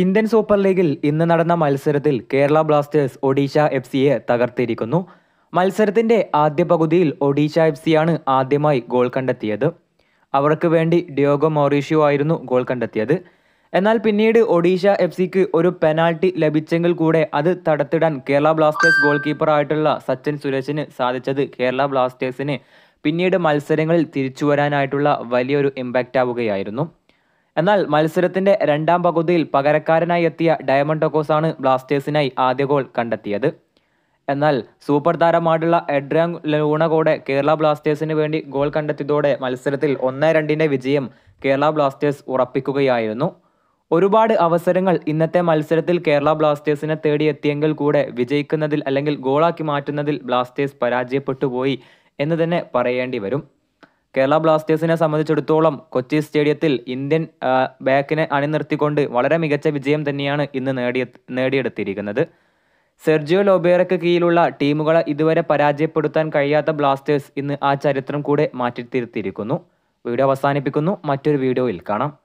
Indian super ലീഗിൽ ഇന്ന് നടന്ന മത്സരത്തിൽ കേരള ബ്ലാസ്റ്റേഴ്സ് ഒഡീഷ എഫ് സിയെ തകർത്തിരിക്കുന്നു മത്സരത്തിൻ്റെ ആദ്യ പകുതിയിൽ ഒഡീഷ എഫ് സിയാണ് ആദ്യമായി ഗോൾ കണ്ടെത്തിയത് അവർക്ക് വേണ്ടി ഡിയോഗോ മൊറീഷ്യോ ആയിരുന്നു ഗോൾ കണ്ടെത്തിയത് എന്നാൽ പിന്നീട് ഒഡീഷ എഫ് സിക്ക് ഒരു പെനാൽറ്റി ലഭിച്ചെങ്കിൽ കൂടെ അത് തടത്തിടാൻ കേരള ബ്ലാസ്റ്റേഴ്സ് ഗോൾ ആയിട്ടുള്ള സച്ചിൻ സുരേഷിന് സാധിച്ചത് കേരള ബ്ലാസ്റ്റേഴ്സിന് പിന്നീട് മത്സരങ്ങളിൽ തിരിച്ചു വരാനായിട്ടുള്ള വലിയൊരു ഇമ്പാക്റ്റ് ആവുകയായിരുന്നു എന്നാൽ മത്സരത്തിന്റെ രണ്ടാം പകുതിയിൽ പകരക്കാരനായി എത്തിയ ഡയമണ്ട് ടോക്കോസാണ് ബ്ലാസ്റ്റേഴ്സിനായി ആദ്യ ഗോൾ കണ്ടെത്തിയത് എന്നാൽ സൂപ്പർ താരമായിട്ടുള്ള എഡ്രാങ് ലൂണ കൂടെ കേരള ബ്ലാസ്റ്റേഴ്സിന് വേണ്ടി ഗോൾ കണ്ടെത്തിയതോടെ മത്സരത്തിൽ ഒന്ന് രണ്ടിൻ്റെ വിജയം കേരള ബ്ലാസ്റ്റേഴ്സ് ഉറപ്പിക്കുകയായിരുന്നു ഒരുപാട് അവസരങ്ങൾ ഇന്നത്തെ മത്സരത്തിൽ കേരള ബ്ലാസ്റ്റേഴ്സിനെ തേടിയെത്തിയെങ്കിൽ കൂടെ വിജയിക്കുന്നതിൽ അല്ലെങ്കിൽ ഗോളാക്കി മാറ്റുന്നതിൽ ബ്ലാസ്റ്റേഴ്സ് പരാജയപ്പെട്ടു പോയി എന്ന് തന്നെ പറയേണ്ടി വരും കേരള ബ്ലാസ്റ്റേഴ്സിനെ സംബന്ധിച്ചിടത്തോളം കൊച്ചി സ്റ്റേഡിയത്തിൽ ഇന്ത്യൻ ബാക്കിനെ അണിനിർത്തിക്കൊണ്ട് വളരെ മികച്ച വിജയം തന്നെയാണ് ഇന്ന് നേടിയ നേടിയെടുത്തിരിക്കുന്നത് സെർജിയോ ലോബേറയ്ക്ക് കീഴിലുള്ള ടീമുകളെ ഇതുവരെ പരാജയപ്പെടുത്താൻ കഴിയാത്ത ബ്ലാസ്റ്റേഴ്സ് ഇന്ന് ആ ചരിത്രം കൂടെ മാറ്റിത്തിരുത്തിയിരിക്കുന്നു വീഡിയോ അവസാനിപ്പിക്കുന്നു മറ്റൊരു വീഡിയോയിൽ കാണാം